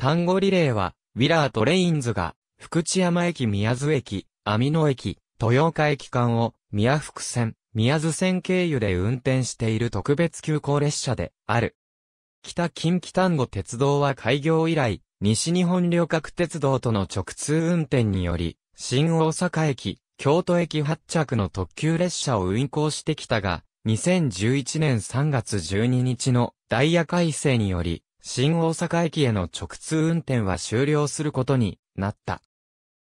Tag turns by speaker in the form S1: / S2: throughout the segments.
S1: 単語リレーは、ウィラーとレインズが、福知山駅宮津駅、網野駅、豊岡駅間を、宮福線、宮津線経由で運転している特別急行列車である。北近畿丹後鉄道は開業以来、西日本旅客鉄道との直通運転により、新大阪駅、京都駅発着の特急列車を運行してきたが、2011年3月12日のダイヤ改正により、新大阪駅への直通運転は終了することになった。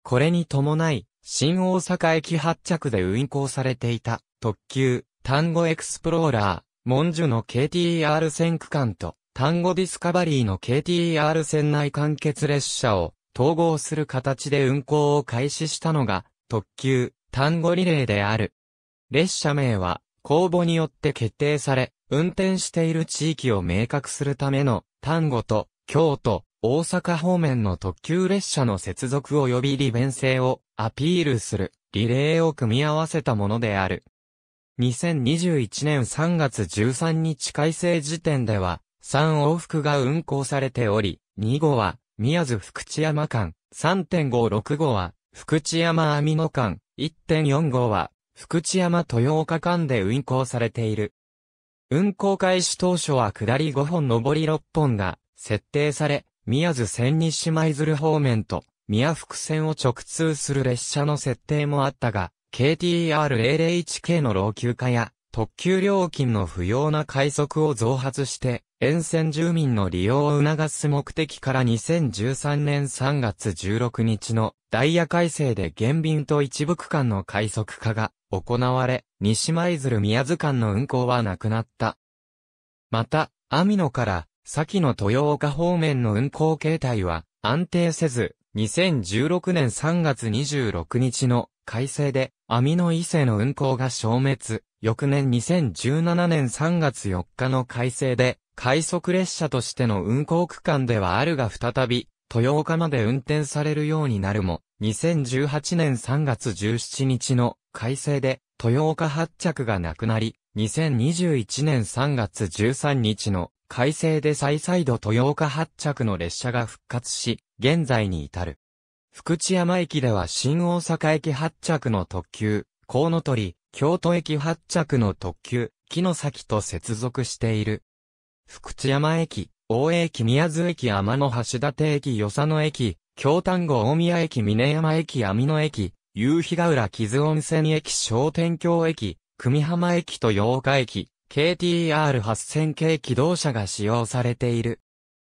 S1: これに伴い、新大阪駅発着で運行されていた特急、単語エクスプローラー、モンジュの KTR 線区間と、単語ディスカバリーの KTR 線内完結列車を統合する形で運行を開始したのが、特急、単語リレーである。列車名は、公募によって決定され、運転している地域を明確するための、単語と、京都、大阪方面の特急列車の接続及び利便性をアピールするリレーを組み合わせたものである。2021年3月13日改正時点では3往復が運行されており、2号は宮津福知山間、3.56号は福知山網野間、1.4号は福知山豊岡間で運行されている。運行開始当初は下り5本上り6本が設定され、宮津線西舞鶴方面と宮福線を直通する列車の設定もあったが、KTR001 k の老朽化や特急料金の不要な快速を増発して、沿線住民の利用を促す目的から2013年3月16日のダイヤ改正で減便と一部区間の快速化が行われ、西舞鶴宮津間の運行はなくなった。また、網野から、先の豊岡方面の運行形態は安定せず、2016年3月26日の改正で、網野伊勢の運行が消滅、翌年2017年3月4日の改正で、快速列車としての運行区間ではあるが再び、豊岡まで運転されるようになるも、2018年3月17日の改正で、豊岡発着がなくなり、2021年3月13日の改正で再々度豊岡発着の列車が復活し、現在に至る。福知山駅では新大阪駅発着の特急、コウノトリ、京都駅発着の特急、木の先と接続している。福知山駅、大江駅宮津駅天の橋立駅与佐野駅、京丹後大宮駅峰山駅網野駅、夕日ヶ浦木津温泉駅商店橋駅、久美浜駅と八日駅、KTR8000 系機動車が使用されている。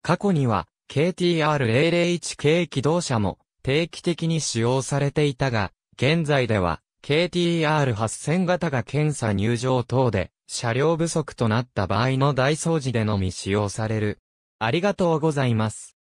S1: 過去には KTR001 系機動車も定期的に使用されていたが、現在では KTR8000 型が検査入場等で車両不足となった場合の大掃除でのみ使用される。ありがとうございます。